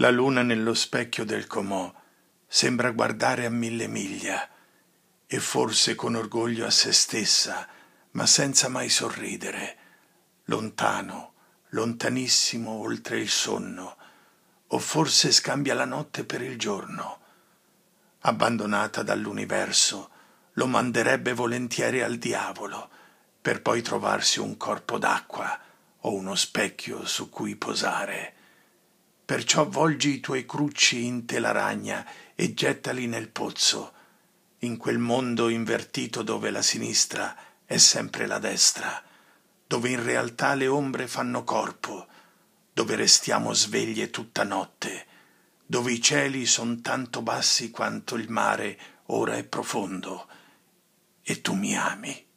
La luna nello specchio del comò sembra guardare a mille miglia e forse con orgoglio a se stessa, ma senza mai sorridere, lontano, lontanissimo oltre il sonno, o forse scambia la notte per il giorno. Abbandonata dall'universo, lo manderebbe volentieri al diavolo, per poi trovarsi un corpo d'acqua o uno specchio su cui posare. Perciò volgi i tuoi crucci in tela ragna e gettali nel pozzo, in quel mondo invertito dove la sinistra è sempre la destra, dove in realtà le ombre fanno corpo, dove restiamo sveglie tutta notte, dove i cieli sono tanto bassi quanto il mare ora è profondo, e tu mi ami.